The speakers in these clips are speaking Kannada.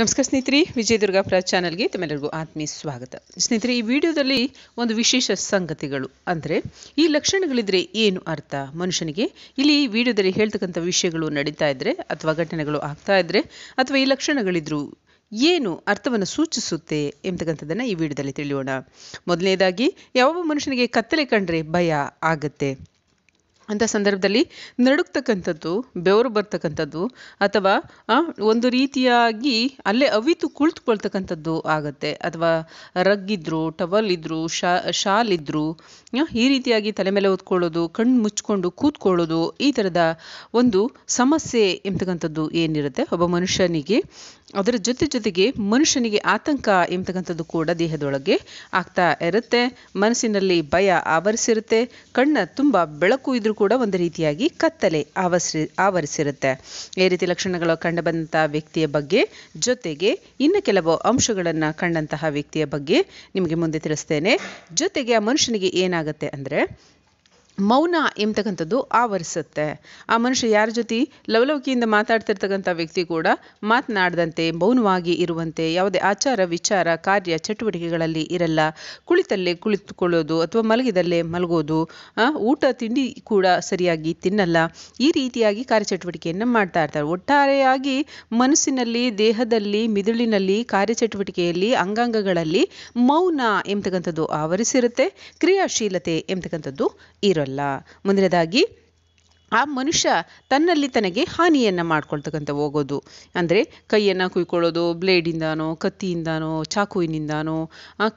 ನಮಸ್ಕಾರ ಸ್ನೇಹಿತರೆ ಪ್ರ ಚಾನಲ್ಗೆ ತಮ್ಮೆಲ್ಲರಿಗೂ ಆತ್ಮೀಯ ಸ್ವಾಗತ ಸ್ನೇಹಿತರೆ ಈ ವಿಡಿಯೋದಲ್ಲಿ ಒಂದು ವಿಶೇಷ ಸಂಗತಿಗಳು ಅಂದರೆ ಈ ಲಕ್ಷಣಗಳಿದ್ರೆ ಏನು ಅರ್ಥ ಮನುಷ್ಯನಿಗೆ ಇಲ್ಲಿ ಈ ವಿಡಿಯೋದಲ್ಲಿ ಹೇಳ್ತಕ್ಕಂಥ ವಿಷಯಗಳು ನಡೀತಾ ಇದ್ದರೆ ಅಥವಾ ಘಟನೆಗಳು ಆಗ್ತಾ ಇದ್ದರೆ ಅಥವಾ ಈ ಲಕ್ಷಣಗಳಿದ್ರು ಏನು ಅರ್ಥವನ್ನು ಸೂಚಿಸುತ್ತೆ ಎಂತಕ್ಕಂಥದ್ದನ್ನು ಈ ವಿಡಿಯೋದಲ್ಲಿ ತಿಳಿಯೋಣ ಮೊದಲನೇದಾಗಿ ಯಾವ ಮನುಷ್ಯನಿಗೆ ಕತ್ತಲೆ ಕಂಡ್ರೆ ಭಯ ಆಗುತ್ತೆ ಅಂಥ ಸಂದರ್ಭದಲ್ಲಿ ನಡುಕ್ತಕ್ಕಂಥದ್ದು ಬೆವರು ಬರ್ತಕ್ಕಂಥದ್ದು ಅಥವಾ ಒಂದು ರೀತಿಯಾಗಿ ಅಲ್ಲೇ ಅವಿತು ಕುಳಿತುಕೊಳ್ತಕ್ಕಂಥದ್ದು ಆಗುತ್ತೆ ಅಥವಾ ರಗ್ಗಿದ್ರು ಟವಲ್ ಇದ್ರು ಶಾ ಶಾಲ್ ಇದ್ರು ಈ ರೀತಿಯಾಗಿ ತಲೆ ಮೇಲೆ ಓದ್ಕೊಳ್ಳೋದು ಕಣ್ಣು ಮುಚ್ಕೊಂಡು ಕೂತ್ಕೊಳ್ಳೋದು ಈ ಥರದ ಒಂದು ಸಮಸ್ಯೆ ಎಂಬತಕ್ಕಂಥದ್ದು ಏನಿರುತ್ತೆ ಒಬ್ಬ ಮನುಷ್ಯನಿಗೆ ಅದರ ಜೊತೆ ಜೊತೆಗೆ ಮನುಷ್ಯನಿಗೆ ಆತಂಕ ಎಂಬತಕ್ಕಂಥದ್ದು ಕೂಡ ದೇಹದೊಳಗೆ ಆಗ್ತಾ ಇರುತ್ತೆ ಮನಸ್ಸಿನಲ್ಲಿ ಭಯ ಆವರಿಸಿರುತ್ತೆ ಕಣ್ಣ ತುಂಬ ಬೆಳಕು ಇದ್ರೂ ಕೂಡ ಒಂದು ರೀತಿಯಾಗಿ ಕತ್ತಲೆ ಆವರಿಸಿ ಆವರಿಸಿರುತ್ತೆ ಈ ರೀತಿ ಲಕ್ಷಣಗಳು ಕಂಡುಬಂದಂತಹ ವ್ಯಕ್ತಿಯ ಬಗ್ಗೆ ಜೊತೆಗೆ ಇನ್ನು ಕೆಲವು ಅಂಶಗಳನ್ನು ಕಂಡಂತಹ ವ್ಯಕ್ತಿಯ ಬಗ್ಗೆ ನಿಮಗೆ ಮುಂದೆ ತಿಳಿಸ್ತೇನೆ ಜೊತೆಗೆ ಆ ಮನುಷ್ಯನಿಗೆ ಏನಾಗುತ್ತೆ ಅಂದ್ರೆ ಮೌನ ಎಂಬತಕ್ಕಂಥದ್ದು ಆವರಿಸುತ್ತೆ ಆ ಮನುಷ್ಯ ಯಾರ ಜೊತೆ ಲವಲವಿಕೆಯಿಂದ ಮಾತಾಡ್ತಿರ್ತಕ್ಕಂಥ ವ್ಯಕ್ತಿ ಕೂಡ ಮಾತನಾಡದಂತೆ ಮೌನವಾಗಿ ಇರುವಂತೆ ಯಾವುದೇ ಆಚಾರ ವಿಚಾರ ಕಾರ್ಯ ಚಟುವಟಿಕೆಗಳಲ್ಲಿ ಇರಲ್ಲ ಕುಳಿತಲ್ಲೇ ಕುಳಿತುಕೊಳ್ಳೋದು ಅಥವಾ ಮಲಗಿದಲ್ಲೇ ಮಲಗೋದು ಊಟ ತಿಂಡಿ ಕೂಡ ಸರಿಯಾಗಿ ತಿನ್ನಲ್ಲ ಈ ರೀತಿಯಾಗಿ ಕಾರ್ಯಚಟುವಟಿಕೆಯನ್ನು ಮಾಡ್ತಾ ಇರ್ತಾರೆ ಒಟ್ಟಾರೆಯಾಗಿ ಮನಸ್ಸಿನಲ್ಲಿ ದೇಹದಲ್ಲಿ ಮಿದುಳಿನಲ್ಲಿ ಕಾರ್ಯಚಟುವಟಿಕೆಯಲ್ಲಿ ಅಂಗಾಂಗಗಳಲ್ಲಿ ಮೌನ ಎಂಬತಕ್ಕಂಥದ್ದು ಆವರಿಸಿರುತ್ತೆ ಕ್ರಿಯಾಶೀಲತೆ ಎಂಬತಕ್ಕಂಥದ್ದು ಇರಲ್ಲ ಅಲ್ಲ ಮುಂದಿನದಾಗಿ ಆ ಮನುಷ್ಯ ತನ್ನಲ್ಲಿ ತನಗೆ ಹಾನಿಯನ್ನು ಮಾಡ್ಕೊಳ್ತಕ್ಕಂಥ ಹೋಗೋದು ಅಂದರೆ ಕೈಯನ್ನು ಕುಯ್ಕೊಳ್ಳೋದು ಬ್ಲೇಡಿಂದಾನೋ ಕತ್ತಿಯಿಂದನೋ ಚಾಕುವಿನಿಂದಾನೋ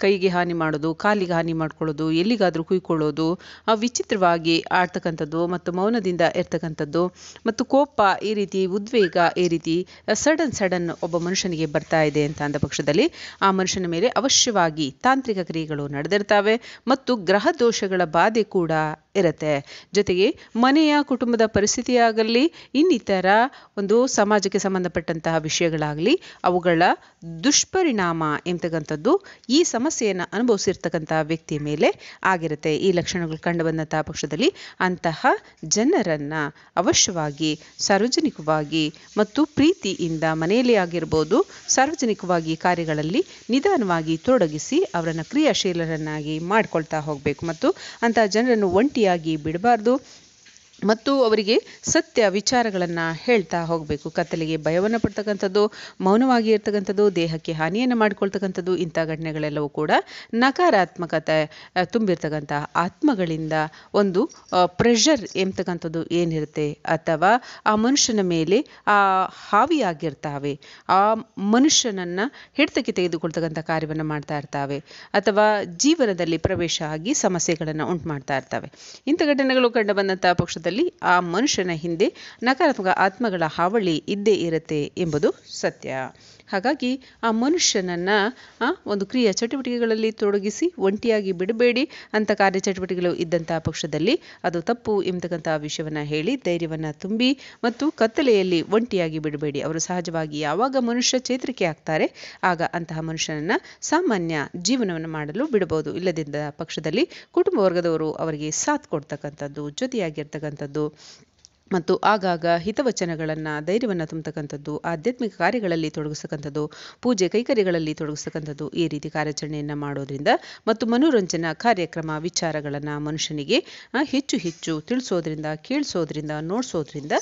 ಕೈಗೆ ಹಾನಿ ಮಾಡೋದು ಕಾಲಿಗೆ ಹಾನಿ ಮಾಡ್ಕೊಳ್ಳೋದು ಎಲ್ಲಿಗಾದರೂ ಕುಯ್ಕೊಳ್ಳೋದು ಆ ವಿಚಿತ್ರವಾಗಿ ಆಡ್ತಕ್ಕಂಥದ್ದು ಮತ್ತು ಮೌನದಿಂದ ಇರ್ತಕ್ಕಂಥದ್ದು ಮತ್ತು ಕೋಪ ಈ ರೀತಿ ಉದ್ವೇಗ ಈ ರೀತಿ ಸಡನ್ ಸಡನ್ ಒಬ್ಬ ಮನುಷ್ಯನಿಗೆ ಬರ್ತಾ ಇದೆ ಅಂತ ಅಂದ ಪಕ್ಷದಲ್ಲಿ ಆ ಮನುಷ್ಯನ ಮೇಲೆ ಅವಶ್ಯವಾಗಿ ತಾಂತ್ರಿಕ ಕ್ರಿಯೆಗಳು ನಡೆದಿರ್ತವೆ ಮತ್ತು ಗ್ರಹ ದೋಷಗಳ ಬಾಧೆ ಕೂಡ ಇರುತ್ತೆ ಜೊತೆಗೆ ಮನೆಯ ಕುಟುಂಬದ ಪರಿಸ್ಥಿತಿಯಾಗಲಿ ಇನ್ನಿತರ ಒಂದು ಸಮಾಜಕ್ಕೆ ಸಂಬಂಧಪಟ್ಟಂತಹ ವಿಷಯಗಳಾಗಲಿ ಅವುಗಳ ದುಷ್ಪರಿಣಾಮ ಎಂತಕ್ಕಂಥದ್ದು ಈ ಸಮಸ್ಯೆಯನ್ನು ಅನುಭವಿಸಿರ್ತಕ್ಕಂತಹ ವ್ಯಕ್ತಿಯ ಮೇಲೆ ಆಗಿರುತ್ತೆ ಈ ಲಕ್ಷಣಗಳು ಕಂಡುಬಂದಂತಹ ಪಕ್ಷದಲ್ಲಿ ಅಂತಹ ಜನರನ್ನು ಅವಶ್ಯವಾಗಿ ಸಾರ್ವಜನಿಕವಾಗಿ ಮತ್ತು ಪ್ರೀತಿಯಿಂದ ಮನೆಯಲ್ಲಿ ಆಗಿರ್ಬೋದು ಸಾರ್ವಜನಿಕವಾಗಿ ಕಾರ್ಯಗಳಲ್ಲಿ ನಿಧಾನವಾಗಿ ತೊಡಗಿಸಿ ಅವರನ್ನು ಕ್ರಿಯಾಶೀಲರನ್ನಾಗಿ ಮಾಡಿಕೊಳ್ತಾ ಹೋಗಬೇಕು ಮತ್ತು ಅಂತಹ ಜನರನ್ನು ಒಂಟಿಯ ಬಿಡಬಾರ್ದು ಮತ್ತು ಅವರಿಗೆ ಸತ್ಯ ವಿಚಾರಗಳನ್ನು ಹೇಳ್ತಾ ಹೋಗಬೇಕು ಕತ್ತಲಿಗೆ ಭಯವನ್ನು ಪಡ್ತಕ್ಕಂಥದ್ದು ಮೌನವಾಗಿ ಇರ್ತಕ್ಕಂಥದ್ದು ದೇಹಕ್ಕೆ ಹಾನಿಯನ್ನು ಮಾಡಿಕೊಳ್ತಕ್ಕಂಥದ್ದು ಇಂಥ ಘಟನೆಗಳೆಲ್ಲವೂ ಕೂಡ ನಕಾರಾತ್ಮಕತೆ ತುಂಬಿರ್ತಕ್ಕಂಥ ಆತ್ಮಗಳಿಂದ ಒಂದು ಪ್ರೆಷರ್ ಎಂಬತಕ್ಕಂಥದ್ದು ಏನಿರುತ್ತೆ ಅಥವಾ ಆ ಮನುಷ್ಯನ ಮೇಲೆ ಆ ಹಾವಿಯಾಗಿರ್ತಾವೆ ಆ ಮನುಷ್ಯನನ್ನು ಹಿಡ್ತಕ್ಕೆ ತೆಗೆದುಕೊಳ್ತಕ್ಕಂಥ ಕಾರ್ಯವನ್ನು ಮಾಡ್ತಾ ಇರ್ತಾವೆ ಅಥವಾ ಜೀವನದಲ್ಲಿ ಪ್ರವೇಶ ಆಗಿ ಸಮಸ್ಯೆಗಳನ್ನು ಉಂಟು ಮಾಡ್ತಾ ಇರ್ತಾವೆ ಇಂಥ ಘಟನೆಗಳು ಕಂಡು ಬಂದಂಥ ಪಕ್ಷದ ಆ ಮನುಷ್ಯನ ಹಿಂದೆ ನಕಾರಾತ್ಮಕ ಆತ್ಮಗಳ ಹಾವಳಿ ಇದ್ದೇ ಇರುತ್ತೆ ಎಂಬುದು ಸತ್ಯ ಹಾಗಾಗಿ ಆ ಮನುಷ್ಯನನ್ನು ಒಂದು ಕ್ರಿಯಾ ಚಟುವಟಿಕೆಗಳಲ್ಲಿ ತೊಡಗಿಸಿ ಒಂಟಿಯಾಗಿ ಬಿಡಬೇಡಿ ಅಂಥ ಕಾರ್ಯ ಚಟುವಟಿಕೆಗಳು ಇದ್ದಂಥ ಪಕ್ಷದಲ್ಲಿ ಅದು ತಪ್ಪು ಎಂಬತಕ್ಕಂಥ ವಿಷಯವನ್ನು ಹೇಳಿ ಧೈರ್ಯವನ್ನು ತುಂಬಿ ಮತ್ತು ಕತ್ತಲೆಯಲ್ಲಿ ಒಂಟಿಯಾಗಿ ಬಿಡಬೇಡಿ ಅವರು ಸಹಜವಾಗಿ ಯಾವಾಗ ಮನುಷ್ಯ ಚೇತರಿಕೆ ಆಗ್ತಾರೆ ಆಗ ಅಂತಹ ಮನುಷ್ಯನನ್ನು ಸಾಮಾನ್ಯ ಜೀವನವನ್ನು ಮಾಡಲು ಬಿಡಬಹುದು ಇಲ್ಲದಿದ್ದ ಪಕ್ಷದಲ್ಲಿ ಕುಟುಂಬ ವರ್ಗದವರು ಅವರಿಗೆ ಸಾಥ್ ಕೊಡ್ತಕ್ಕಂಥದ್ದು ಜೊತೆಯಾಗಿರ್ತಕ್ಕಂಥದ್ದು ಮತ್ತು ಆಗಾಗ ಹಿತವಚನಗಳನ್ನು ಧೈರ್ಯವನ್ನು ತುಂಬತಕ್ಕಂಥದ್ದು ಆಧ್ಯಾತ್ಮಿಕ ಕಾರ್ಯಗಳಲ್ಲಿ ತೊಡಗಿಸ್ತಕ್ಕಂಥದ್ದು ಪೂಜೆ ಕೈಕರ್ಯಗಳಲ್ಲಿ ತೊಡಗಿಸ್ತಕ್ಕಂಥದ್ದು ಈ ರೀತಿ ಕಾರ್ಯಾಚರಣೆಯನ್ನು ಮಾಡೋದ್ರಿಂದ ಮತ್ತು ಮನೋರಂಜನಾ ಕಾರ್ಯಕ್ರಮ ವಿಚಾರಗಳನ್ನು ಮನುಷ್ಯನಿಗೆ ಹೆಚ್ಚು ಹೆಚ್ಚು ತಿಳಿಸೋದ್ರಿಂದ ಕೇಳಿಸೋದ್ರಿಂದ ನೋಡ್ಸೋದ್ರಿಂದ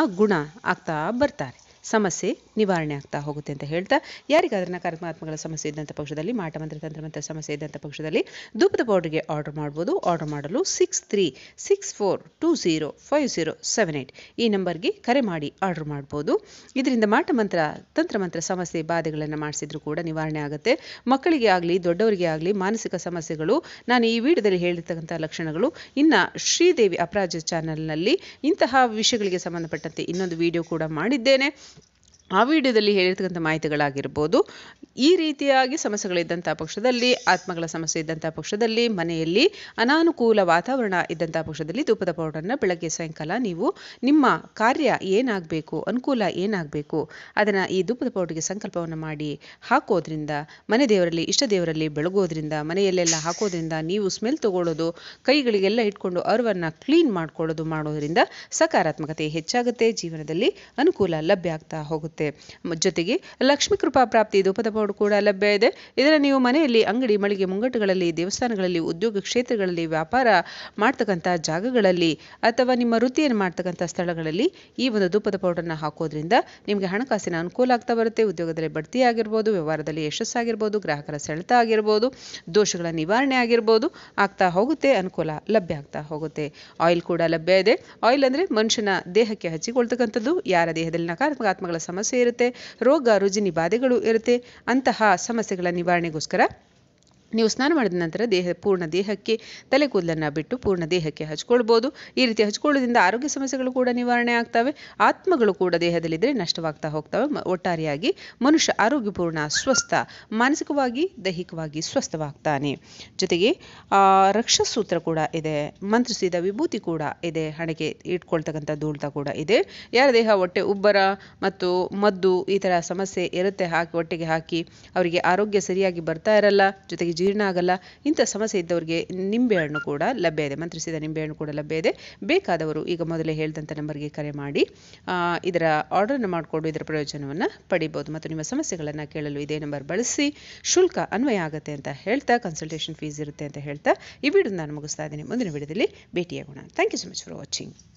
ಆ ಗುಣ ಆಗ್ತಾ ಬರ್ತಾರೆ ಸಮಸ್ಯೆ ನಿವಾರಣೆ ಆಗ್ತಾ ಹೋಗುತ್ತೆ ಅಂತ ಹೇಳ್ತಾ ಯಾರಿಗಾದ್ರೂ ನಕಾರಾತ್ಮಕಗಳ ಸಮಸ್ಯೆ ಇದ್ದಂಥ ಪಕ್ಷದಲ್ಲಿ ಮಾಟಮಂತ್ರ ತಂತ್ರಮಂತ್ರ ಸಮಸ್ಯೆ ಇದ್ದಂಥ ಪಕ್ಷದಲ್ಲಿ ಧೂಪದ ಪೌಡರ್ಗೆ ಆರ್ಡರ್ ಮಾಡ್ಬೋದು ಆರ್ಡರ್ ಮಾಡಲು six three six four two zero five zero seven eight ಈ ನಂಬರ್ಗೆ ಕರೆ ಮಾಡಿ ಆರ್ಡರ್ ಮಾಡ್ಬೋದು ಇದರಿಂದ ಮಾಟಮಂತ್ರ ತಂತ್ರಮಂತ್ರ ಸಮಸ್ಯೆ ಬಾಧೆಗಳನ್ನು ಮಾಡಿಸಿದ್ರು ಕೂಡ ನಿವಾರಣೆ ಆಗುತ್ತೆ ಮಕ್ಕಳಿಗೆ ಆಗಲಿ ದೊಡ್ಡವರಿಗೆ ಆಗಲಿ ಮಾನಸಿಕ ಸಮಸ್ಯೆಗಳು ನಾನು ಈ ವಿಡಿಯೋದಲ್ಲಿ ಹೇಳಿರ್ತಕ್ಕಂಥ ಲಕ್ಷಣಗಳು ಇನ್ನು ಶ್ರೀದೇವಿ ಅಪರಾಜ ಚಾನೆಲ್ನಲ್ಲಿ ಇಂತಹ ವಿಷಯಗಳಿಗೆ ಸಂಬಂಧಪಟ್ಟಂತೆ ಇನ್ನೊಂದು ವಿಡಿಯೋ ಕೂಡ ಮಾಡಿದ್ದೇನೆ ಆ ವಿಡಿಯೋದಲ್ಲಿ ಹೇಳಿರ್ತಕ್ಕಂಥ ಮಾಹಿತಿಗಳಾಗಿರ್ಬೋದು ಈ ರೀತಿಯಾಗಿ ಸಮಸ್ಯೆಗಳಿದ್ದಂಥ ಪಕ್ಷದಲ್ಲಿ ಆತ್ಮಗಳ ಸಮಸ್ಯೆ ಇದ್ದಂಥ ಪಕ್ಷದಲ್ಲಿ ಮನೆಯಲ್ಲಿ ಅನಾನುಕೂಲ ವಾತಾವರಣ ಇದ್ದಂಥ ಪಕ್ಷದಲ್ಲಿ ತುಪ್ಪದ ಪೌಡರನ್ನು ಬೆಳಗ್ಗೆ ಸಾಯಂಕಾಲ ನೀವು ನಿಮ್ಮ ಕಾರ್ಯ ಏನಾಗಬೇಕು ಅನುಕೂಲ ಏನಾಗಬೇಕು ಅದನ್ನು ಈ ಧೂಪದ ಪೌಡರ್ಗೆ ಸಂಕಲ್ಪವನ್ನು ಮಾಡಿ ಹಾಕೋದ್ರಿಂದ ಮನೆ ದೇವರಲ್ಲಿ ಇಷ್ಟ ದೇವರಲ್ಲಿ ಬೆಳಗೋದ್ರಿಂದ ಮನೆಯಲ್ಲೆಲ್ಲ ಹಾಕೋದ್ರಿಂದ ನೀವು ಸ್ಮೆಲ್ ತಗೊಳ್ಳೋದು ಕೈಗಳಿಗೆಲ್ಲ ಇಟ್ಕೊಂಡು ಅರ್ವನ್ನು ಕ್ಲೀನ್ ಮಾಡ್ಕೊಳ್ಳೋದು ಮಾಡೋದ್ರಿಂದ ಸಕಾರಾತ್ಮಕತೆ ಹೆಚ್ಚಾಗುತ್ತೆ ಜೀವನದಲ್ಲಿ ಅನುಕೂಲ ಲಭ್ಯ ಆಗ್ತಾ ಹೋಗುತ್ತೆ ಸಿಗುತ್ತೆ ಜೊತೆಗೆ ಲಕ್ಷ್ಮೀ ಕೃಪಾ ಪ್ರಾಪ್ತಿ ಧೂಪದ ಪೌಡರ್ ಕೂಡ ಲಭ್ಯ ಇದೆ ಇದರ ನೀವು ಮನೆಯಲ್ಲಿ ಅಂಗಡಿ ಮಳಿಗೆ ಮುಂಗಟ್ಟುಗಳಲ್ಲಿ ದೇವಸ್ಥಾನಗಳಲ್ಲಿ ಉದ್ಯೋಗ ಕ್ಷೇತ್ರಗಳಲ್ಲಿ ವ್ಯಾಪಾರ ಮಾಡ್ತಕ್ಕಂಥ ಜಾಗಗಳಲ್ಲಿ ಅಥವಾ ನಿಮ್ಮ ವೃತ್ತಿಯನ್ನು ಮಾಡ್ತಕ್ಕಂಥ ಸ್ಥಳಗಳಲ್ಲಿ ಈ ಒಂದು ಧೂಪದ ಪೌಡರ್ನ ಹಾಕೋದ್ರಿಂದ ನಿಮಗೆ ಹಣಕಾಸಿನ ಅನುಕೂಲ ಆಗ್ತಾ ಬರುತ್ತೆ ಉದ್ಯೋಗದಲ್ಲಿ ಬಡ್ತಿ ಆಗಿರ್ಬೋದು ವ್ಯವಹಾರದಲ್ಲಿ ಯಶಸ್ಸಾಗಿರ್ಬೋದು ಗ್ರಾಹಕರ ಸೆಳೆತ ಆಗಿರ್ಬೋದು ದೋಷಗಳ ನಿವಾರಣೆ ಆಗಿರ್ಬೋದು ಆಗ್ತಾ ಹೋಗುತ್ತೆ ಅನುಕೂಲ ಲಭ್ಯ ಆಗ್ತಾ ಹೋಗುತ್ತೆ ಆಯಿಲ್ ಕೂಡ ಲಭ್ಯ ಇದೆ ಆಯಿಲ್ ಅಂದರೆ ಮನುಷ್ಯನ ದೇಹಕ್ಕೆ ಹಚ್ಚಿಕೊಳ್ತಕ್ಕಂಥದ್ದು ಯಾರ ದೇಹದಲ್ಲಿ ನಕಾರಾತ್ಮಕ ಆತ್ಮಗಳ ಸಮಸ್ಯೆ ಸಮಸ್ಯೆ ಇರುತ್ತೆ ರೋಗ ರುಜಿನಿ ಬಾಧೆಗಳು ಇರುತ್ತೆ ಅಂತಹ ಸಮಸ್ಯೆಗಳ ನಿವಾರಣೆಗೋಸ್ಕರ ನೀವು ಸ್ನಾನ ಮಾಡಿದ ನಂತರ ದೇಹ ಪೂರ್ಣ ದೇಹಕ್ಕೆ ತಲೆ ಕೂದಲನ್ನು ಬಿಟ್ಟು ಪೂರ್ಣ ದೇಹಕ್ಕೆ ಹಚ್ಕೊಳ್ಬೋದು ಈ ರೀತಿ ಹಚ್ಕೊಳ್ಳೋದ್ರಿಂದ ಆರೋಗ್ಯ ಸಮಸ್ಯೆಗಳು ಕೂಡ ನಿವಾರಣೆ ಆಗ್ತವೆ ಆತ್ಮಗಳು ಕೂಡ ದೇಹದಲ್ಲಿದ್ದರೆ ನಷ್ಟವಾಗ್ತಾ ಹೋಗ್ತವೆ ಒಟ್ಟಾರೆಯಾಗಿ ಮನುಷ್ಯ ಆರೋಗ್ಯಪೂರ್ಣ ಸ್ವಸ್ಥ ಮಾನಸಿಕವಾಗಿ ದೈಹಿಕವಾಗಿ ಸ್ವಸ್ಥವಾಗ್ತಾನೆ ಜೊತೆಗೆ ರಕ್ಷಸೂತ್ರ ಕೂಡ ಇದೆ ಮಂತ್ರಿಸಿದ ವಿಭೂತಿ ಕೂಡ ಇದೆ ಹಣೆಗೆ ಇಟ್ಕೊಳ್ತಕ್ಕಂಥ ದೂಳ್ತ ಕೂಡ ಇದೆ ಯಾರ ದೇಹ ಹೊಟ್ಟೆ ಉಬ್ಬರ ಮತ್ತು ಮದ್ದು ಈ ಥರ ಸಮಸ್ಯೆ ಇರುತ್ತೆ ಹಾಕಿ ಹೊಟ್ಟೆಗೆ ಹಾಕಿ ಅವರಿಗೆ ಆರೋಗ್ಯ ಸರಿಯಾಗಿ ಬರ್ತಾ ಇರಲ್ಲ ಜೊತೆಗೆ ಜೀರ್ಣ ಆಗಲ್ಲ ಇಂಥ ಸಮಸ್ಯೆ ಇದ್ದವರಿಗೆ ನಿಂಬೆಹಣ್ಣು ಕೂಡ ಲಭ್ಯ ಇದೆ ಮಂತ್ರಿಸಿದ ನಿಂಬೆಹಣ್ಣು ಕೂಡ ಲಭ್ಯ ಇದೆ ಬೇಕಾದವರು ಈಗ ಮೊದಲೇ ಹೇಳಿದಂಥ ನಂಬರ್ಗೆ ಕರೆ ಮಾಡಿ ಇದರ ಆರ್ಡರನ್ನು ಮಾಡಿಕೊಂಡು ಇದರ ಪ್ರಯೋಜನವನ್ನು ಪಡಿಬೋದು ಮತ್ತು ನಿಮ್ಮ ಸಮಸ್ಯೆಗಳನ್ನು ಕೇಳಲು ಇದೇ ನಂಬರ್ ಬಳಸಿ ಶುಲ್ಕ ಅನ್ವಯ ಆಗುತ್ತೆ ಅಂತ ಹೇಳ್ತಾ ಕನ್ಸಲ್ಟೇಷನ್ ಫೀಸ್ ಇರುತ್ತೆ ಅಂತ ಹೇಳ್ತಾ ಈ ವಿಡಿಯೋ ನಾನು ಮುಗಿಸ್ತಾ ಇದ್ದೀನಿ ಮುಂದಿನ ವಿಡಿಯೋದಲ್ಲಿ ಭೇಟಿಯಾಗೋಣ thank you so much for watching